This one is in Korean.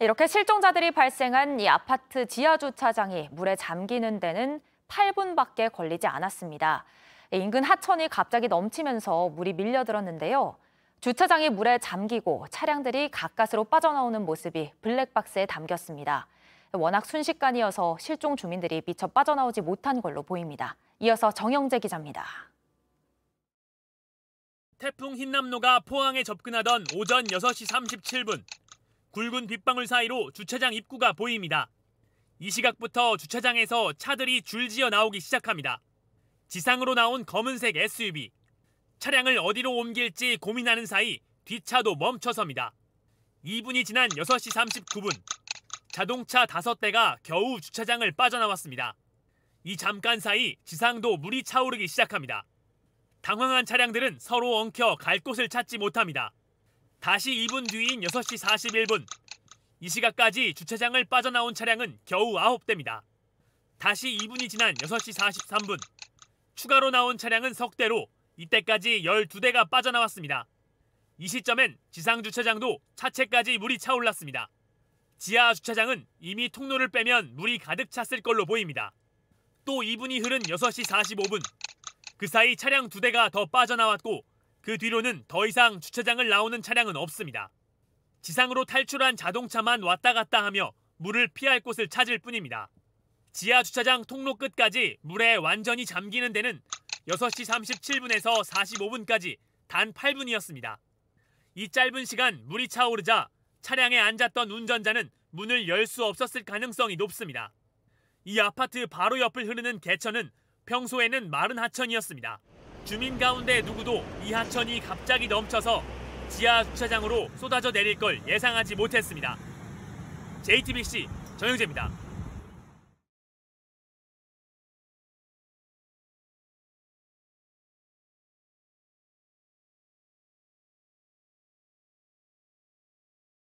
이렇게 실종자들이 발생한 이 아파트 지하 주차장이 물에 잠기는 데는 8분밖에 걸리지 않았습니다. 인근 하천이 갑자기 넘치면서 물이 밀려들었는데요. 주차장이 물에 잠기고 차량들이 가까스로 빠져나오는 모습이 블랙박스에 담겼습니다. 워낙 순식간이어서 실종 주민들이 미처 빠져나오지 못한 걸로 보입니다. 이어서 정영재 기자입니다. 태풍 흰남노가 포항에 접근하던 오전 6시 37분 굵은 빗방울 사이로 주차장 입구가 보입니다. 이 시각부터 주차장에서 차들이 줄지어 나오기 시작합니다. 지상으로 나온 검은색 SUV. 차량을 어디로 옮길지 고민하는 사이 뒷차도 멈춰섭니다. 2분이 지난 6시 39분. 자동차 5대가 겨우 주차장을 빠져나왔습니다. 이 잠깐 사이 지상도 물이 차오르기 시작합니다. 당황한 차량들은 서로 엉켜 갈 곳을 찾지 못합니다. 다시 2분 뒤인 6시 41분 이 시각까지 주차장을 빠져나온 차량은 겨우 9대입니다. 다시 2분이 지난 6시 43분 추가로 나온 차량은 석대로 이때까지 12대가 빠져나왔습니다. 이 시점엔 지상 주차장도 차체까지 물이 차올랐습니다. 지하 주차장은 이미 통로를 빼면 물이 가득 찼을 걸로 보입니다. 또 2분이 흐른 6시 45분 그 사이 차량 2대가 더 빠져나왔고 그 뒤로는 더 이상 주차장을 나오는 차량은 없습니다. 지상으로 탈출한 자동차만 왔다 갔다 하며 물을 피할 곳을 찾을 뿐입니다. 지하 주차장 통로 끝까지 물에 완전히 잠기는 데는 6시 37분에서 45분까지 단 8분이었습니다. 이 짧은 시간 물이 차오르자 차량에 앉았던 운전자는 문을 열 수 없었을 가능성이 높습니다. 이 아파트 바로 옆을 흐르는 개천은 평소에는 마른 하천이었습니다. 주민 가운데 누구도 이하천이 갑자기 넘쳐서 지하 주차장으로 쏟아져 내릴 걸 예상하지 못했습니다. JTBC 정영재입니다.